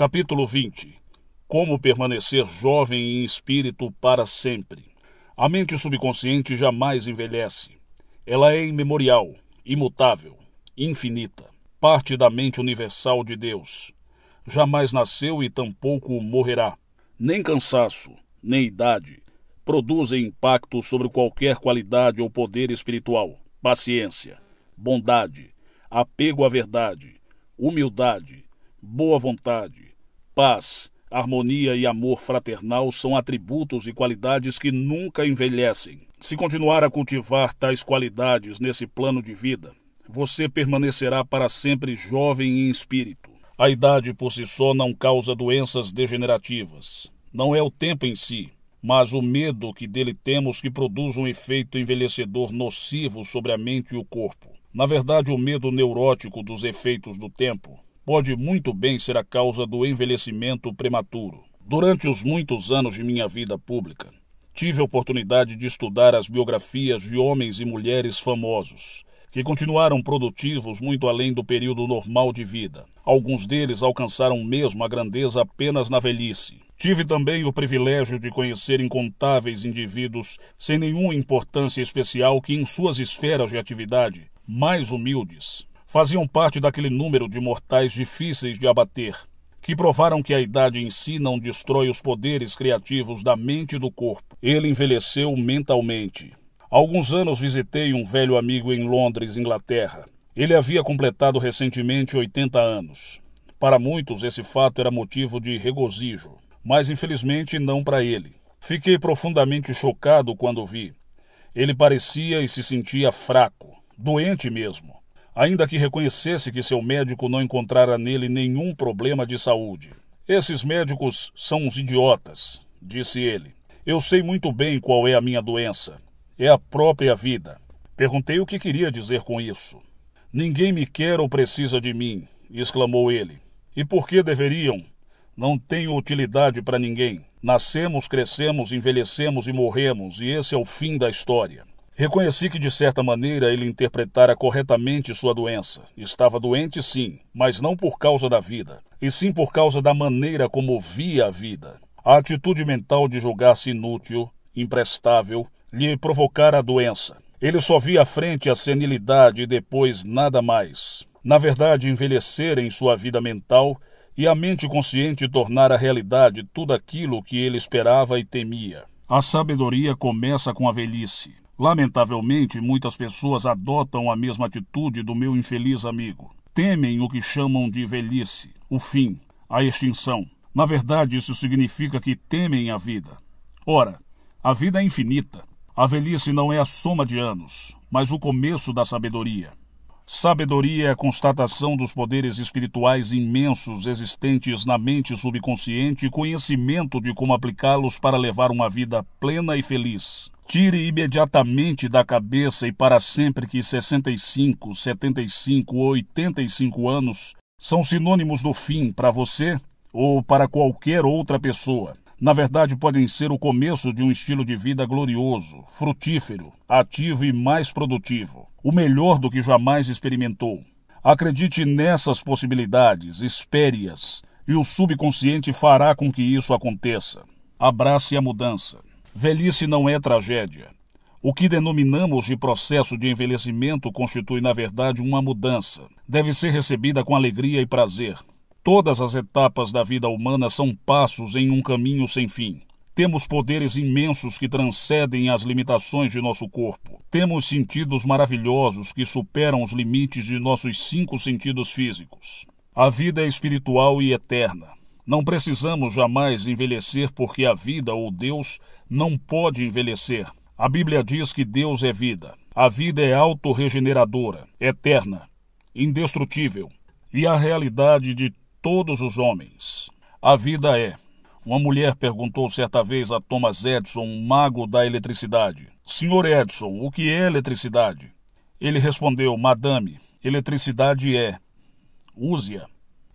Capítulo 20 Como permanecer jovem em espírito para sempre. A mente subconsciente jamais envelhece. Ela é imemorial, imutável, infinita, parte da mente universal de Deus. Jamais nasceu e tampouco morrerá. Nem cansaço, nem idade produzem impacto sobre qualquer qualidade ou poder espiritual, paciência, bondade, apego à verdade, humildade, boa vontade, Paz, harmonia e amor fraternal são atributos e qualidades que nunca envelhecem. Se continuar a cultivar tais qualidades nesse plano de vida, você permanecerá para sempre jovem em espírito. A idade por si só não causa doenças degenerativas. Não é o tempo em si, mas o medo que dele temos que produz um efeito envelhecedor nocivo sobre a mente e o corpo. Na verdade, o medo neurótico dos efeitos do tempo pode muito bem ser a causa do envelhecimento prematuro. Durante os muitos anos de minha vida pública, tive a oportunidade de estudar as biografias de homens e mulheres famosos, que continuaram produtivos muito além do período normal de vida. Alguns deles alcançaram mesmo a grandeza apenas na velhice. Tive também o privilégio de conhecer incontáveis indivíduos sem nenhuma importância especial que, em suas esferas de atividade mais humildes, faziam parte daquele número de mortais difíceis de abater, que provaram que a idade em si não destrói os poderes criativos da mente e do corpo. Ele envelheceu mentalmente. Há alguns anos visitei um velho amigo em Londres, Inglaterra. Ele havia completado recentemente 80 anos. Para muitos, esse fato era motivo de regozijo, mas infelizmente não para ele. Fiquei profundamente chocado quando vi. Ele parecia e se sentia fraco, doente mesmo ainda que reconhecesse que seu médico não encontrara nele nenhum problema de saúde. Esses médicos são uns idiotas, disse ele. Eu sei muito bem qual é a minha doença. É a própria vida. Perguntei o que queria dizer com isso. Ninguém me quer ou precisa de mim, exclamou ele. E por que deveriam? Não tenho utilidade para ninguém. Nascemos, crescemos, envelhecemos e morremos, e esse é o fim da história. Reconheci que, de certa maneira, ele interpretara corretamente sua doença. Estava doente, sim, mas não por causa da vida, e sim por causa da maneira como via a vida. A atitude mental de julgar-se inútil, imprestável, lhe provocara a doença. Ele só via à frente a senilidade e depois nada mais. Na verdade, envelhecera em sua vida mental e a mente consciente tornara realidade tudo aquilo que ele esperava e temia. A sabedoria começa com a velhice. Lamentavelmente, muitas pessoas adotam a mesma atitude do meu infeliz amigo. Temem o que chamam de velhice, o fim, a extinção. Na verdade, isso significa que temem a vida. Ora, a vida é infinita. A velhice não é a soma de anos, mas o começo da sabedoria. Sabedoria é a constatação dos poderes espirituais imensos existentes na mente subconsciente e conhecimento de como aplicá-los para levar uma vida plena e feliz. Tire imediatamente da cabeça e para sempre que 65, 75 ou 85 anos são sinônimos do fim para você ou para qualquer outra pessoa na verdade podem ser o começo de um estilo de vida glorioso, frutífero, ativo e mais produtivo, o melhor do que jamais experimentou. Acredite nessas possibilidades, espere-as, e o subconsciente fará com que isso aconteça. Abrace a mudança. Velhice não é tragédia. O que denominamos de processo de envelhecimento constitui, na verdade, uma mudança. Deve ser recebida com alegria e prazer. Todas as etapas da vida humana são passos em um caminho sem fim. Temos poderes imensos que transcendem as limitações de nosso corpo. Temos sentidos maravilhosos que superam os limites de nossos cinco sentidos físicos. A vida é espiritual e eterna. Não precisamos jamais envelhecer porque a vida ou Deus não pode envelhecer. A Bíblia diz que Deus é vida. A vida é autorregeneradora, eterna, indestrutível. E a realidade de todos os homens. A vida é. Uma mulher perguntou certa vez a Thomas Edison, um mago da eletricidade: Senhor Edison, o que é eletricidade? Ele respondeu: Madame, eletricidade é. Use-a.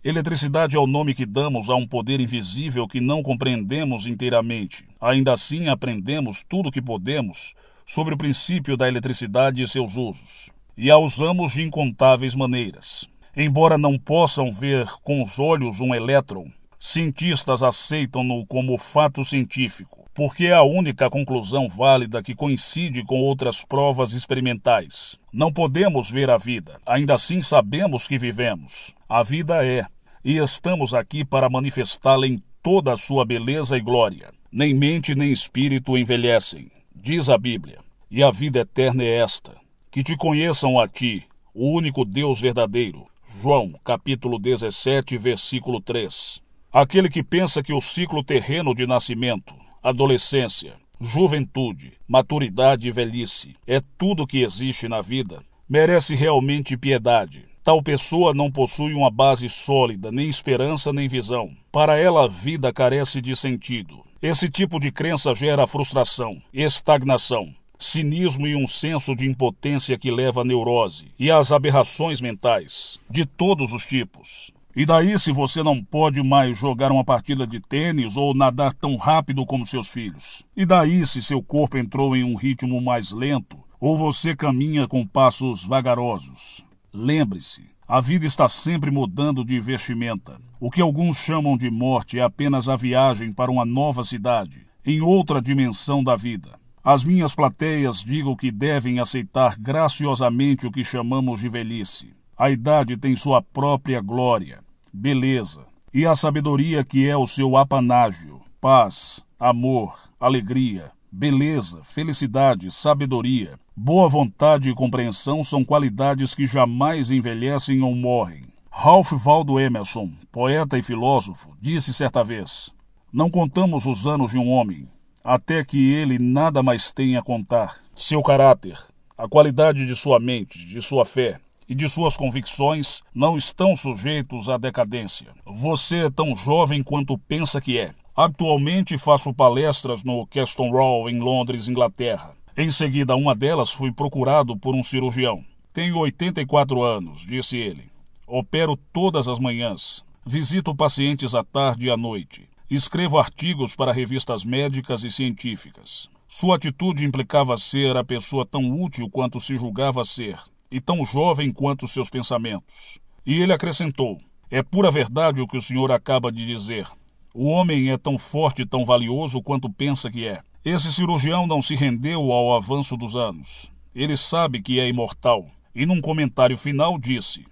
Eletricidade é o nome que damos a um poder invisível que não compreendemos inteiramente. Ainda assim, aprendemos tudo o que podemos sobre o princípio da eletricidade e seus usos. E a usamos de incontáveis maneiras. Embora não possam ver com os olhos um elétron, cientistas aceitam-no como fato científico, porque é a única conclusão válida que coincide com outras provas experimentais. Não podemos ver a vida, ainda assim sabemos que vivemos. A vida é, e estamos aqui para manifestá-la em toda a sua beleza e glória. Nem mente nem espírito envelhecem, diz a Bíblia. E a vida eterna é esta: que te conheçam a ti, o único Deus verdadeiro, João, capítulo 17, versículo 3. Aquele que pensa que o ciclo terreno de nascimento, adolescência, juventude, maturidade e velhice é tudo que existe na vida, merece realmente piedade. Tal pessoa não possui uma base sólida, nem esperança, nem visão. Para ela, a vida carece de sentido. Esse tipo de crença gera frustração, estagnação, cinismo e um senso de impotência que leva à neurose e às aberrações mentais, de todos os tipos. E daí, se você não pode mais jogar uma partida de tênis ou nadar tão rápido como seus filhos? E daí, se seu corpo entrou em um ritmo mais lento ou você caminha com passos vagarosos? Lembre-se, a vida está sempre mudando de vestimenta. O que alguns chamam de morte é apenas a viagem para uma nova cidade, em outra dimensão da vida. As minhas plateias digo que devem aceitar graciosamente o que chamamos de velhice. A idade tem sua própria glória, beleza, e a sabedoria que é o seu apanágio, paz, amor, alegria, beleza, felicidade, sabedoria, boa vontade e compreensão são qualidades que jamais envelhecem ou morrem. Ralph Waldo Emerson, poeta e filósofo, disse certa vez: Não contamos os anos de um homem, até que ele nada mais tenha a contar. Seu caráter, a qualidade de sua mente, de sua fé e de suas convicções não estão sujeitos à decadência. Você é tão jovem quanto pensa que é. Atualmente faço palestras no Keston Hall em Londres, Inglaterra. Em seguida, uma delas fui procurado por um cirurgião. Tenho 84 anos, disse ele. Opero todas as manhãs. Visito pacientes à tarde e à noite. Escrevo artigos para revistas médicas e científicas. Sua atitude implicava ser a pessoa tão útil quanto se julgava ser, e tão jovem quanto seus pensamentos. E ele acrescentou: É pura verdade o que o senhor acaba de dizer. O homem é tão forte e tão valioso quanto pensa que é. Esse cirurgião não se rendeu ao avanço dos anos. Ele sabe que é imortal. E num comentário final disse: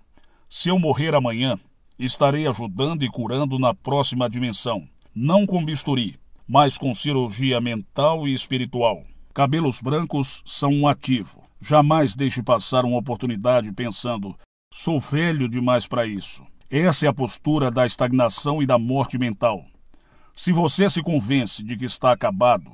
Se eu morrer amanhã, estarei ajudando e curando na próxima dimensão não com bisturi, mas com cirurgia mental e espiritual. Cabelos brancos são um ativo. Jamais deixe passar uma oportunidade pensando: sou velho demais para isso. Essa é a postura da estagnação e da morte mental. Se você se convence de que está acabado,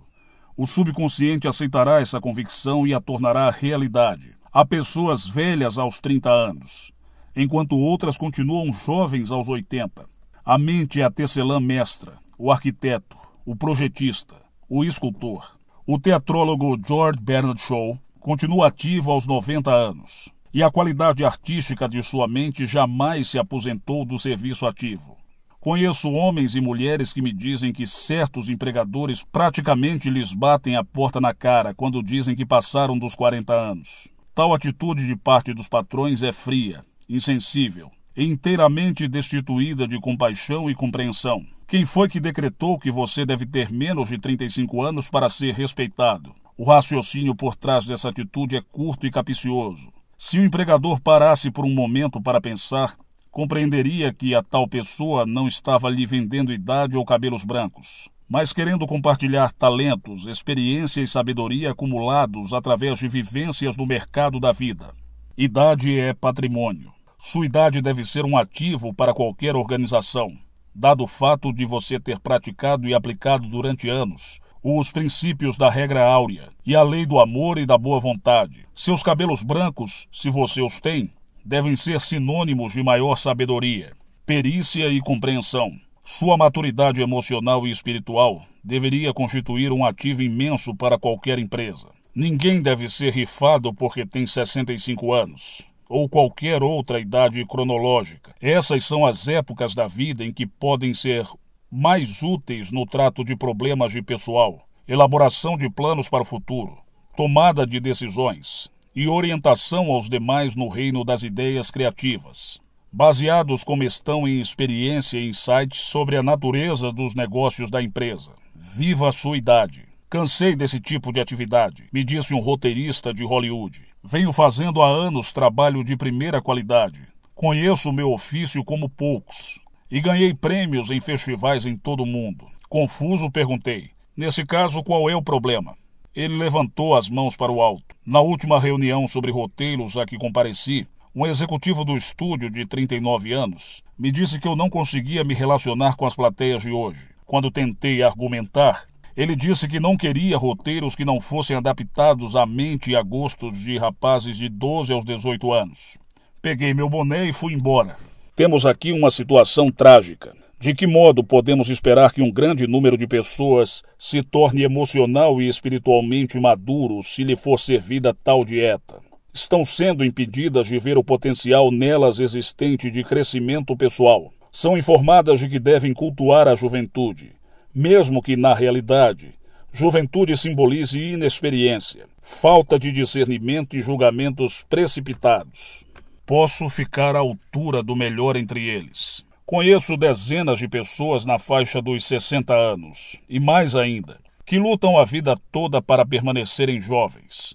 o subconsciente aceitará essa convicção e a tornará realidade. Há pessoas velhas aos 30 anos, enquanto outras continuam jovens aos 80. A mente é a tecelã mestra, o arquiteto, o projetista, o escultor. O teatrólogo George Bernard Shaw continua ativo aos 90 anos e a qualidade artística de sua mente jamais se aposentou do serviço ativo. Conheço homens e mulheres que me dizem que certos empregadores praticamente lhes batem a porta na cara quando dizem que passaram dos 40 anos. Tal atitude de parte dos patrões é fria, insensível, inteiramente destituída de compaixão e compreensão. Quem foi que decretou que você deve ter menos de 35 anos para ser respeitado? O raciocínio por trás dessa atitude é curto e capicioso. Se o empregador parasse por um momento para pensar, compreenderia que a tal pessoa não estava lhe vendendo idade ou cabelos brancos, mas querendo compartilhar talentos, experiência e sabedoria acumulados através de vivências no mercado da vida. Idade é patrimônio. Sua idade deve ser um ativo para qualquer organização, dado o fato de você ter praticado e aplicado durante anos os princípios da regra áurea e a lei do amor e da boa vontade. Seus cabelos brancos, se você os tem, devem ser sinônimos de maior sabedoria, perícia e compreensão. Sua maturidade emocional e espiritual deveria constituir um ativo imenso para qualquer empresa. Ninguém deve ser rifado porque tem 65 anos ou qualquer outra idade cronológica. Essas são as épocas da vida em que podem ser mais úteis no trato de problemas de pessoal, elaboração de planos para o futuro, tomada de decisões e orientação aos demais no reino das ideias criativas. Baseados como estão em experiência e insights sobre a natureza dos negócios da empresa. Viva a sua idade! Cansei desse tipo de atividade, me disse um roteirista de Hollywood. Venho fazendo há anos trabalho de primeira qualidade. Conheço o meu ofício como poucos e ganhei prêmios em festivais em todo o mundo. Confuso, perguntei: Nesse caso, qual é o problema? Ele levantou as mãos para o alto. Na última reunião sobre roteiros a que compareci, um executivo do estúdio de 39 anos me disse que eu não conseguia me relacionar com as plateias de hoje. Quando tentei argumentar, ele disse que não queria roteiros que não fossem adaptados à mente e a gostos de rapazes de 12 aos 18 anos. Peguei meu boné e fui embora. Temos aqui uma situação trágica. De que modo podemos esperar que um grande número de pessoas se torne emocional e espiritualmente maduro se lhe for servida tal dieta? Estão sendo impedidas de ver o potencial nelas existente de crescimento pessoal. São informadas de que devem cultuar a juventude mesmo que na realidade juventude simbolize inexperiência, falta de discernimento e julgamentos precipitados. Posso ficar à altura do melhor entre eles. Conheço dezenas de pessoas na faixa dos 60 anos, e mais ainda, que lutam a vida toda para permanecerem jovens.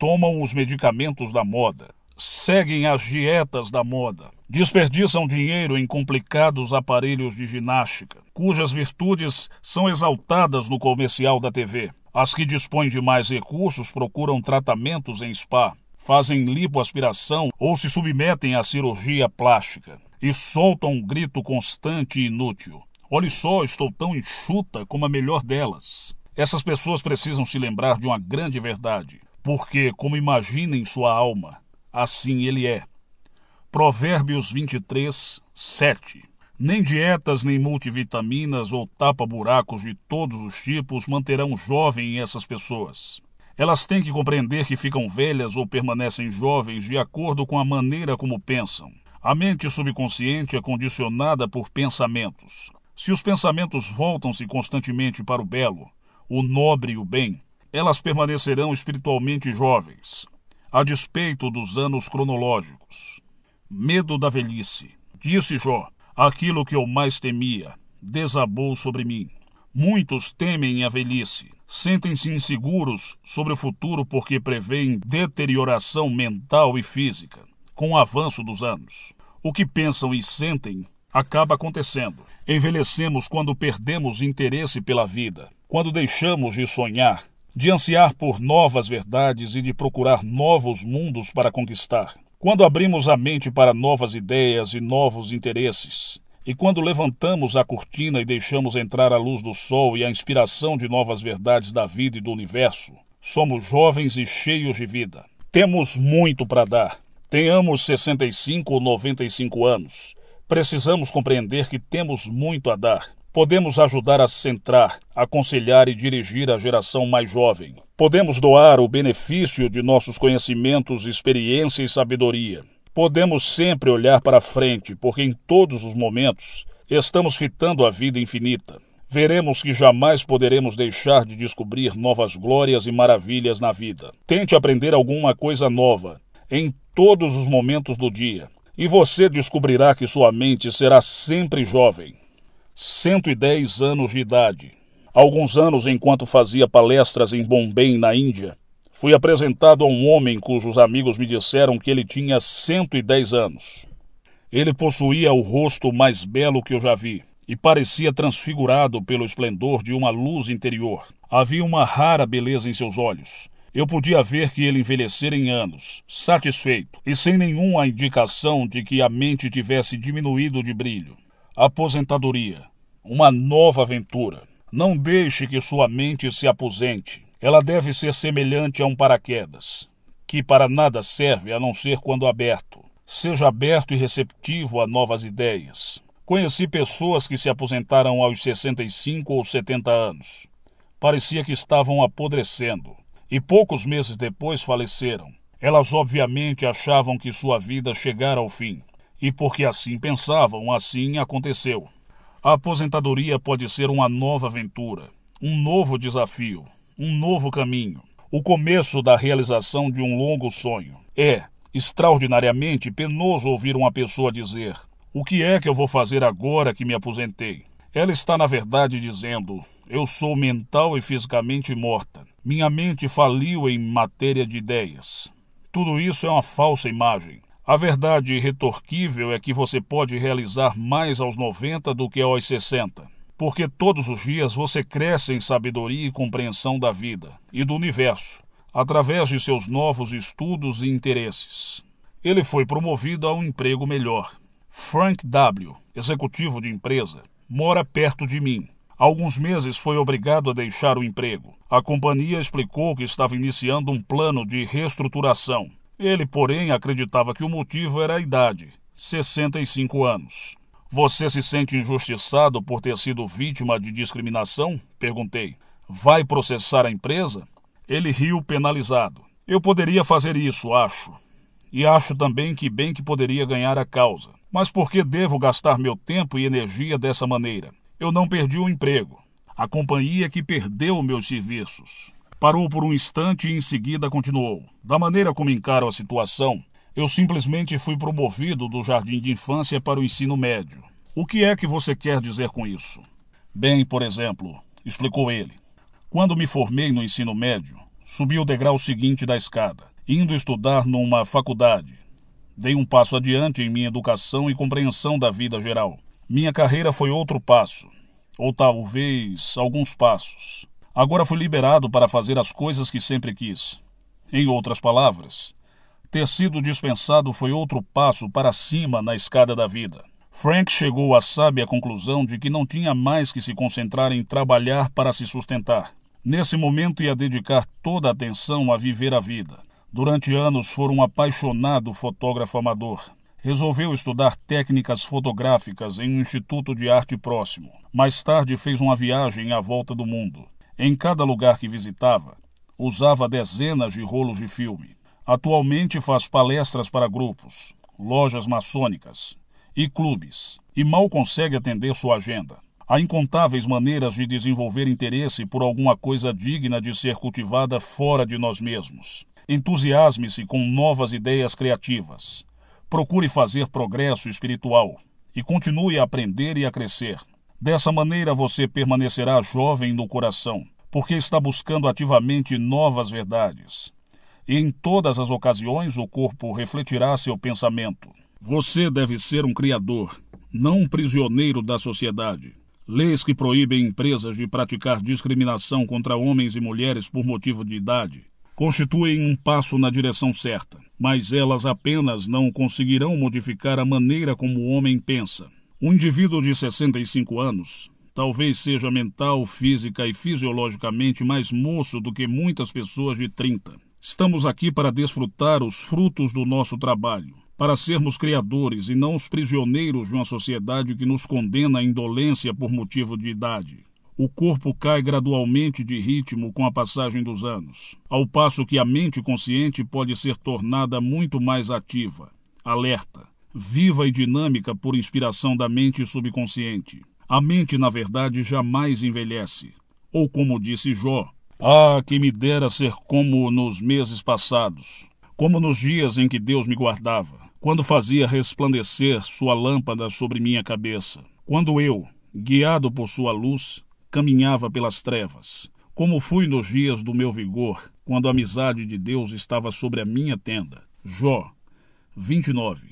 Tomam os medicamentos da moda, seguem as dietas da moda, desperdiçam dinheiro em complicados aparelhos de ginástica, cujas virtudes são exaltadas no comercial da TV. As que dispõem de mais recursos procuram tratamentos em spa, fazem lipoaspiração ou se submetem à cirurgia plástica e soltam um grito constante e inútil. Olhe só, estou tão enxuta como a melhor delas. Essas pessoas precisam se lembrar de uma grande verdade, porque, como imaginem sua alma, assim ele é. Provérbios 23, 7. Nem dietas, nem multivitaminas ou tapa-buracos de todos os tipos manterão jovem essas pessoas. Elas têm que compreender que ficam velhas ou permanecem jovens de acordo com a maneira como pensam. A mente subconsciente é condicionada por pensamentos. Se os pensamentos voltam-se constantemente para o belo, o nobre e o bem, elas permanecerão espiritualmente jovens, a despeito dos anos cronológicos. Medo da velhice. Disse Jó: Aquilo que eu mais temia desabou sobre mim. Muitos temem a velhice, sentem-se inseguros sobre o futuro porque prevêem deterioração mental e física com o avanço dos anos. O que pensam e sentem acaba acontecendo. Envelhecemos quando perdemos interesse pela vida, quando deixamos de sonhar, de ansiar por novas verdades e de procurar novos mundos para conquistar. Quando abrimos a mente para novas ideias e novos interesses, e quando levantamos a cortina e deixamos entrar a luz do sol e a inspiração de novas verdades da vida e do universo, somos jovens e cheios de vida. Temos muito para dar. Tenhamos 65 ou 95 anos. Precisamos compreender que temos muito a dar. Podemos ajudar a centrar, aconselhar e dirigir a geração mais jovem. Podemos doar o benefício de nossos conhecimentos, experiência e sabedoria. Podemos sempre olhar para frente, porque em todos os momentos estamos fitando a vida infinita. Veremos que jamais poderemos deixar de descobrir novas glórias e maravilhas na vida. Tente aprender alguma coisa nova em todos os momentos do dia, e você descobrirá que sua mente será sempre jovem. 110 anos de idade alguns anos, enquanto fazia palestras em Bombay, na Índia, fui apresentado a um homem cujos amigos me disseram que ele tinha 110 anos. Ele possuía o rosto mais belo que eu já vi e parecia transfigurado pelo esplendor de uma luz interior. Havia uma rara beleza em seus olhos. Eu podia ver que ele envelhecera em anos, satisfeito e sem nenhuma indicação de que a mente tivesse diminuído de brilho. Aposentadoria. Uma nova aventura. Não deixe que sua mente se aposente. Ela deve ser semelhante a um paraquedas, que para nada serve a não ser quando aberto. Seja aberto e receptivo a novas ideias. Conheci pessoas que se aposentaram aos 65 ou 70 anos. Parecia que estavam apodrecendo e poucos meses depois faleceram. Elas obviamente achavam que sua vida chegara ao fim, e porque assim pensavam, assim aconteceu. A aposentadoria pode ser uma nova aventura, um novo desafio, um novo caminho, o começo da realização de um longo sonho. É extraordinariamente penoso ouvir uma pessoa dizer: O que é que eu vou fazer agora que me aposentei? Ela está, na verdade, dizendo: Eu sou mental e fisicamente morta. Minha mente faliu em matéria de ideias. Tudo isso é uma falsa imagem. A verdade retorquível é que você pode realizar mais aos 90 do que aos 60, porque todos os dias você cresce em sabedoria e compreensão da vida e do universo, através de seus novos estudos e interesses. Ele foi promovido a um emprego melhor. Frank W., executivo de empresa, mora perto de mim. Há alguns meses foi obrigado a deixar o emprego. A companhia explicou que estava iniciando um plano de reestruturação ele, porém, acreditava que o motivo era a idade, 65 anos. Você se sente injustiçado por ter sido vítima de discriminação? Perguntei. Vai processar a empresa? Ele riu penalizado. Eu poderia fazer isso, acho. E acho também que bem que poderia ganhar a causa. Mas por que devo gastar meu tempo e energia dessa maneira? Eu não perdi o emprego. A companhia que perdeu meus serviços. Parou por um instante e em seguida continuou. Da maneira como encaro a situação, eu simplesmente fui promovido do jardim de infância para o ensino médio. O que é que você quer dizer com isso? Bem, por exemplo, explicou ele. Quando me formei no ensino médio, subi o degrau seguinte da escada, indo estudar numa faculdade. Dei um passo adiante em minha educação e compreensão da vida geral. Minha carreira foi outro passo, ou talvez alguns passos. Agora foi liberado para fazer as coisas que sempre quis. Em outras palavras, ter sido dispensado foi outro passo para cima na escada da vida. Frank chegou à sábia conclusão de que não tinha mais que se concentrar em trabalhar para se sustentar. Nesse momento ia dedicar toda a atenção a viver a vida. Durante anos foi um apaixonado fotógrafo amador. Resolveu estudar técnicas fotográficas em um instituto de arte próximo. Mais tarde fez uma viagem à volta do mundo. Em cada lugar que visitava, usava dezenas de rolos de filme. Atualmente faz palestras para grupos, lojas maçônicas e clubes, e mal consegue atender sua agenda. Há incontáveis maneiras de desenvolver interesse por alguma coisa digna de ser cultivada fora de nós mesmos. Entusiasme-se com novas ideias criativas. Procure fazer progresso espiritual e continue a aprender e a crescer. Dessa maneira você permanecerá jovem no coração porque está buscando ativamente novas verdades. E em todas as ocasiões o corpo refletirá seu pensamento. Você deve ser um criador, não um prisioneiro da sociedade. Leis que proíbem empresas de praticar discriminação contra homens e mulheres por motivo de idade constituem um passo na direção certa, mas elas apenas não conseguirão modificar a maneira como o homem pensa. Um indivíduo de 65 anos Talvez seja mental, física e fisiologicamente mais moço do que muitas pessoas de 30. Estamos aqui para desfrutar os frutos do nosso trabalho, para sermos criadores e não os prisioneiros de uma sociedade que nos condena à indolência por motivo de idade. O corpo cai gradualmente de ritmo com a passagem dos anos, ao passo que a mente consciente pode ser tornada muito mais ativa, alerta, viva e dinâmica por inspiração da mente subconsciente. A mente, na verdade, jamais envelhece. Ou como disse Jó: Ah, que me dera ser como nos meses passados, como nos dias em que Deus me guardava, quando fazia resplandecer sua lâmpada sobre minha cabeça, quando eu, guiado por sua luz, caminhava pelas trevas. Como fui nos dias do meu vigor, quando a amizade de Deus estava sobre a minha tenda. Jó 29,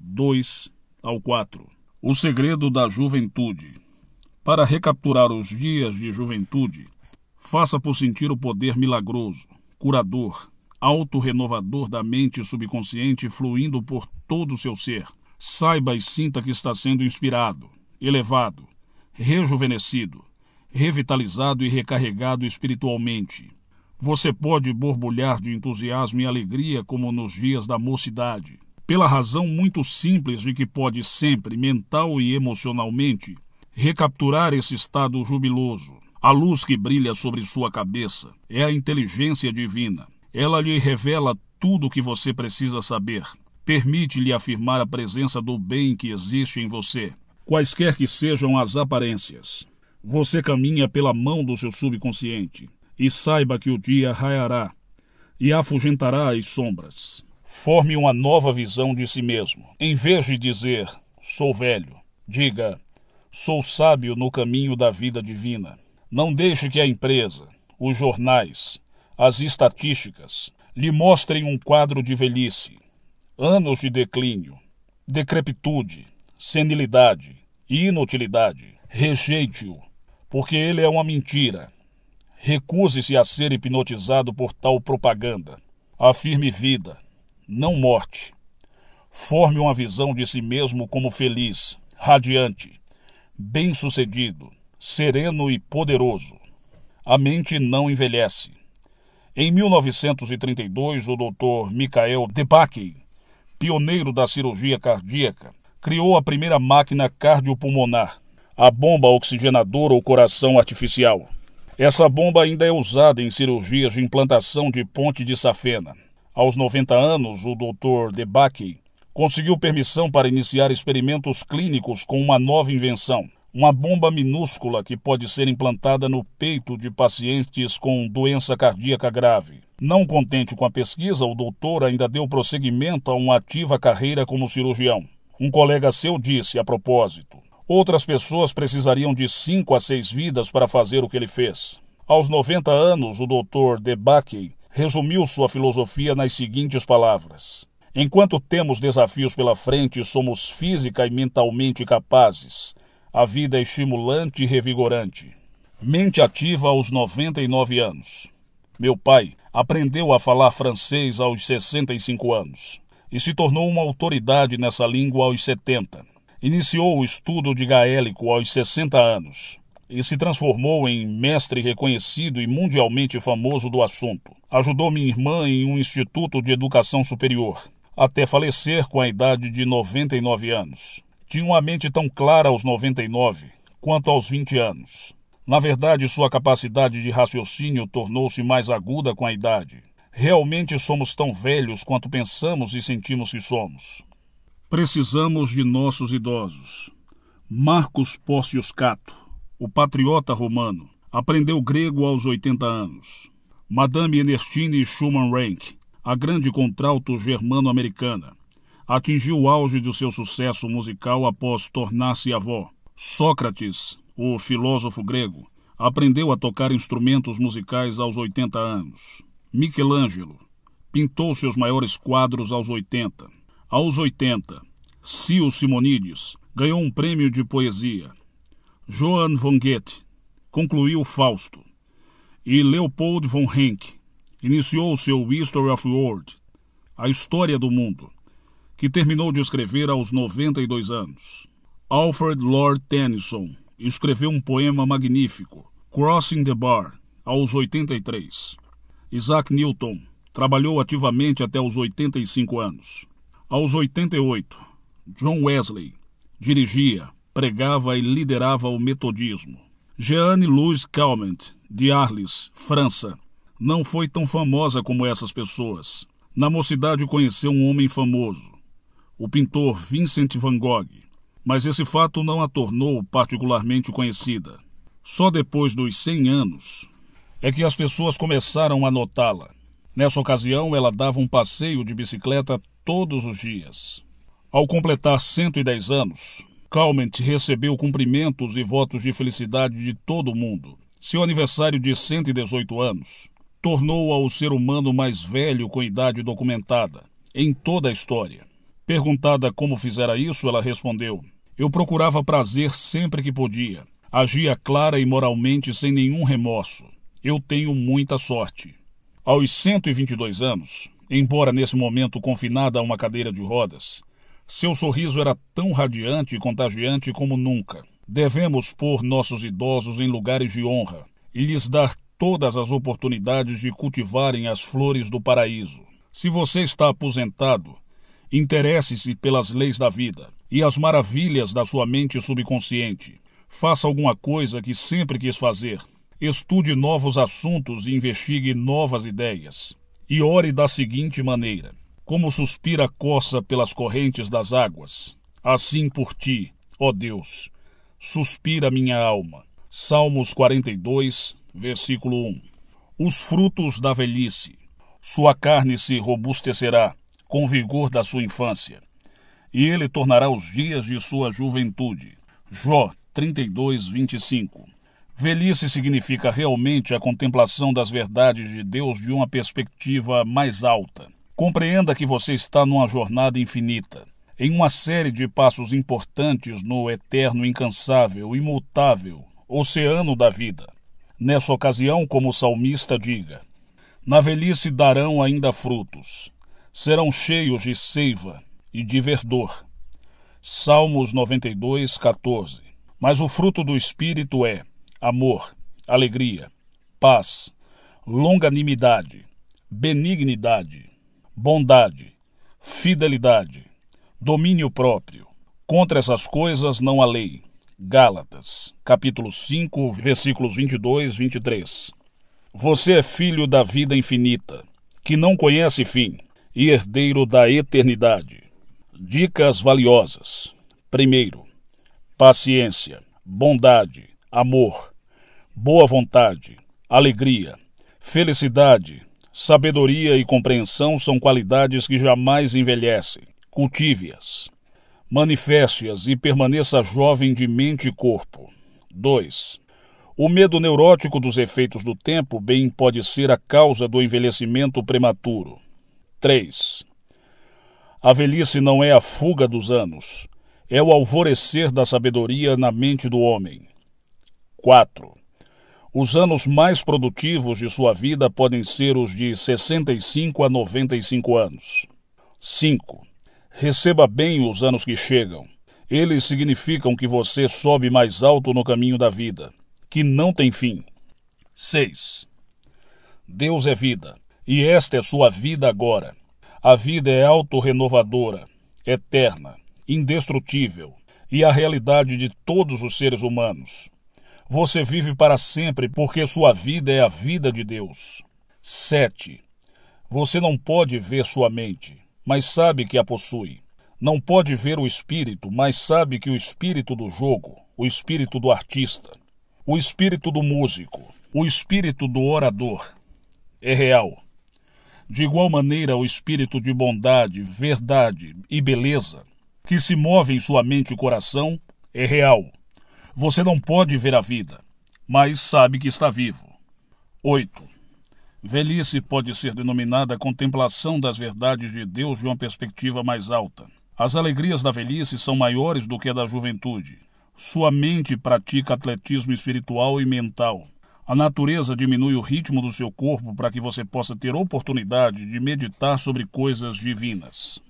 2 ao 4. O segredo da juventude. Para recapturar os dias de juventude, faça por sentir o poder milagroso, curador, auto-renovador da mente subconsciente fluindo por todo o seu ser. Saiba e sinta que está sendo inspirado, elevado, rejuvenescido, revitalizado e recarregado espiritualmente. Você pode borbulhar de entusiasmo e alegria como nos dias da mocidade pela razão muito simples de que pode sempre, mental e emocionalmente, recapturar esse estado jubiloso. A luz que brilha sobre sua cabeça é a inteligência divina. Ela lhe revela tudo o que você precisa saber. Permite-lhe afirmar a presença do bem que existe em você, quaisquer que sejam as aparências. Você caminha pela mão do seu subconsciente, e saiba que o dia raiará e afugentará as sombras. Forme uma nova visão de si mesmo. Em vez de dizer, sou velho, diga, sou sábio no caminho da vida divina. Não deixe que a empresa, os jornais, as estatísticas lhe mostrem um quadro de velhice, anos de declínio, decrepitude, senilidade e inutilidade. Rejeite-o, porque ele é uma mentira. Recuse-se a ser hipnotizado por tal propaganda. Afirme vida, não morte. Forme uma visão de si mesmo como feliz, radiante, bem-sucedido, sereno e poderoso. A mente não envelhece. Em 1932, o Dr. Michael Debakey, pioneiro da cirurgia cardíaca, criou a primeira máquina cardiopulmonar, a bomba oxigenadora ou coração artificial. Essa bomba ainda é usada em cirurgias de implantação de ponte de safena, aos 90 anos, o Dr. Debaki conseguiu permissão para iniciar experimentos clínicos com uma nova invenção, uma bomba minúscula que pode ser implantada no peito de pacientes com doença cardíaca grave. Não contente com a pesquisa, o doutor ainda deu prosseguimento a uma ativa carreira como cirurgião. Um colega seu disse a propósito: outras pessoas precisariam de cinco a seis vidas para fazer o que ele fez. Aos 90 anos, o doutor Debakey resumiu sua filosofia nas seguintes palavras: Enquanto temos desafios pela frente e somos física e mentalmente capazes, a vida é estimulante e revigorante. Mente ativa aos 99 anos. Meu pai aprendeu a falar francês aos 65 anos e se tornou uma autoridade nessa língua aos 70. Iniciou o estudo de gaélico aos 60 anos e se transformou em mestre reconhecido e mundialmente famoso do assunto. Ajudou minha irmã em um instituto de educação superior, até falecer com a idade de 99 anos. Tinha uma mente tão clara aos 99 quanto aos 20 anos. Na verdade, sua capacidade de raciocínio tornou-se mais aguda com a idade. Realmente somos tão velhos quanto pensamos e sentimos que somos. Precisamos de nossos idosos. Marcos Pórcios Cato o patriota romano, aprendeu grego aos 80 anos. Madame Ernestine Schumann-Rank, a grande contralto germano-americana, atingiu o auge de seu sucesso musical após tornar-se avó. Sócrates, o filósofo grego, aprendeu a tocar instrumentos musicais aos 80 anos. Michelangelo pintou seus maiores quadros aos 80. Aos 80, Cio Simonides ganhou um prêmio de poesia Johann von Goethe, concluiu Fausto, e Leopold von Henck iniciou seu History of the World, a história do mundo, que terminou de escrever aos 92 anos. Alfred Lord Tennyson escreveu um poema magnífico, Crossing the Bar, aos 83. Isaac Newton trabalhou ativamente até os 85 anos. Aos 88, John Wesley dirigia pregava e liderava o metodismo. Jeanne Louise Calment, de Arles, França, não foi tão famosa como essas pessoas. Na mocidade conheceu um homem famoso, o pintor Vincent van Gogh, mas esse fato não a tornou particularmente conhecida. Só depois dos 100 anos é que as pessoas começaram a notá-la. Nessa ocasião, ela dava um passeio de bicicleta todos os dias. Ao completar 110 anos, Calment recebeu cumprimentos e votos de felicidade de todo o mundo. Seu aniversário de 118 anos tornou-a o ser humano mais velho com idade documentada em toda a história. Perguntada como fizera isso, ela respondeu: Eu procurava prazer sempre que podia. Agia clara e moralmente sem nenhum remorso. Eu tenho muita sorte. Aos 122 anos, embora nesse momento confinada a uma cadeira de rodas, seu sorriso era tão radiante e contagiante como nunca. Devemos pôr nossos idosos em lugares de honra e lhes dar todas as oportunidades de cultivarem as flores do paraíso. Se você está aposentado, interesse-se pelas leis da vida e as maravilhas da sua mente subconsciente. Faça alguma coisa que sempre quis fazer. Estude novos assuntos e investigue novas ideias. E ore da seguinte maneira: como suspira a coça pelas correntes das águas. Assim por ti, ó Deus, suspira minha alma. Salmos 42, versículo 1. Os frutos da velhice. Sua carne se robustecerá com o vigor da sua infância, e ele tornará os dias de sua juventude. Jó 32, 25. Velhice significa realmente a contemplação das verdades de Deus de uma perspectiva mais alta. Compreenda que você está numa jornada infinita, em uma série de passos importantes no eterno, incansável, imutável oceano da vida. Nessa ocasião, como o salmista diga: Na velhice darão ainda frutos, serão cheios de seiva e de verdor. Salmos 92, 14. Mas o fruto do Espírito é amor, alegria, paz, longanimidade, benignidade bondade, fidelidade, domínio próprio. Contra essas coisas não há lei. Gálatas, capítulo 5, versículos 22 23. Você é filho da vida infinita, que não conhece fim, e herdeiro da eternidade. Dicas valiosas. Primeiro, paciência, bondade, amor, boa vontade, alegria, felicidade, Sabedoria e compreensão são qualidades que jamais envelhecem. Cultive-as. Manifeste-as e permaneça jovem de mente e corpo. 2. O medo neurótico dos efeitos do tempo bem pode ser a causa do envelhecimento prematuro. 3. A velhice não é a fuga dos anos, é o alvorecer da sabedoria na mente do homem. 4. Os anos mais produtivos de sua vida podem ser os de 65 a 95 anos. 5. Receba bem os anos que chegam. Eles significam que você sobe mais alto no caminho da vida, que não tem fim. 6. Deus é vida, e esta é sua vida agora. A vida é auto-renovadora, eterna, indestrutível, e a realidade de todos os seres humanos. Você vive para sempre porque sua vida é a vida de Deus. 7. Você não pode ver sua mente, mas sabe que a possui. Não pode ver o espírito, mas sabe que o espírito do jogo, o espírito do artista, o espírito do músico, o espírito do orador é real. De igual maneira, o espírito de bondade, verdade e beleza que se move em sua mente e coração é real. Você não pode ver a vida, mas sabe que está vivo. 8. Velhice pode ser denominada a contemplação das verdades de Deus de uma perspectiva mais alta. As alegrias da velhice são maiores do que a da juventude. Sua mente pratica atletismo espiritual e mental. A natureza diminui o ritmo do seu corpo para que você possa ter oportunidade de meditar sobre coisas divinas.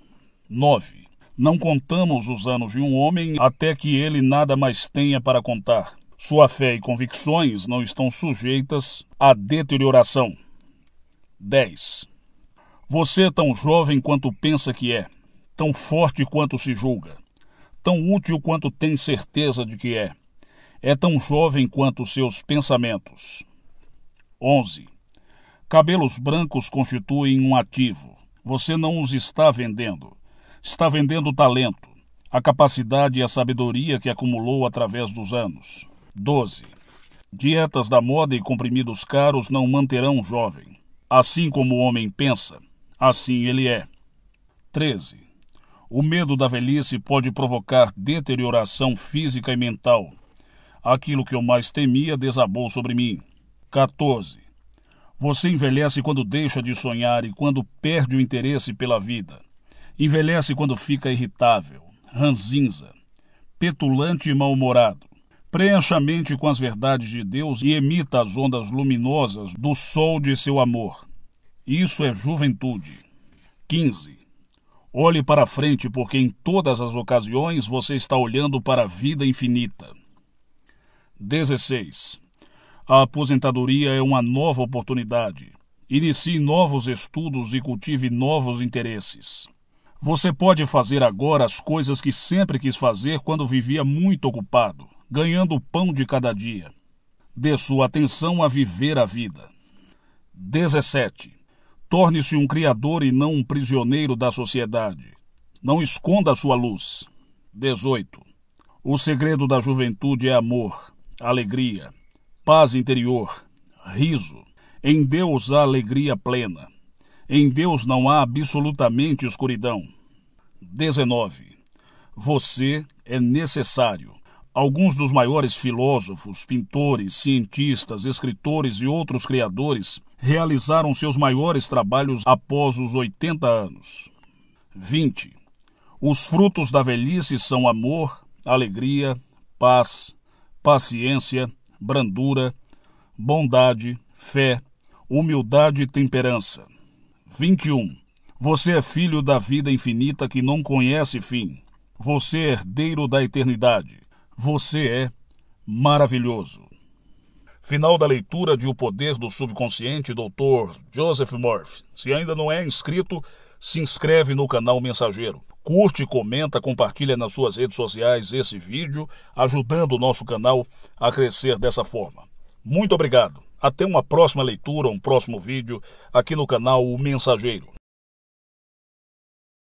9. Não contamos os anos de um homem até que ele nada mais tenha para contar. Sua fé e convicções não estão sujeitas à deterioração. 10. Você, tão jovem quanto pensa que é, tão forte quanto se julga, tão útil quanto tem certeza de que é, é tão jovem quanto seus pensamentos. 11. Cabelos brancos constituem um ativo. Você não os está vendendo está vendendo o talento, a capacidade e a sabedoria que acumulou através dos anos. 12. Dietas da moda e comprimidos caros não manterão um jovem. Assim como o homem pensa, assim ele é. 13. O medo da velhice pode provocar deterioração física e mental. Aquilo que eu mais temia desabou sobre mim. 14. Você envelhece quando deixa de sonhar e quando perde o interesse pela vida. Envelhece quando fica irritável, ranzinza, petulante e mal-humorado. Preencha a mente com as verdades de Deus e emita as ondas luminosas do sol de seu amor. Isso é juventude. 15. Olhe para frente, porque em todas as ocasiões você está olhando para a vida infinita. 16. A aposentadoria é uma nova oportunidade. Inicie novos estudos e cultive novos interesses. Você pode fazer agora as coisas que sempre quis fazer quando vivia muito ocupado, ganhando o pão de cada dia. Dê sua atenção a viver a vida. 17. Torne-se um criador e não um prisioneiro da sociedade. Não esconda a sua luz. 18. O segredo da juventude é amor, alegria, paz interior, riso. Em Deus há alegria plena. Em Deus não há absolutamente escuridão. 19. Você é necessário. Alguns dos maiores filósofos, pintores, cientistas, escritores e outros criadores realizaram seus maiores trabalhos após os 80 anos. 20. Os frutos da velhice são amor, alegria, paz, paciência, brandura, bondade, fé, humildade e temperança. 21. Você é filho da vida infinita que não conhece fim. Você é herdeiro da eternidade. Você é maravilhoso. Final da leitura de O Poder do Subconsciente, Dr. Joseph Murphy. Se ainda não é inscrito, se inscreve no canal Mensageiro. Curte, comenta, compartilha nas suas redes sociais esse vídeo, ajudando o nosso canal a crescer dessa forma. Muito obrigado. Até uma próxima leitura, um próximo vídeo aqui no canal O Mensageiro.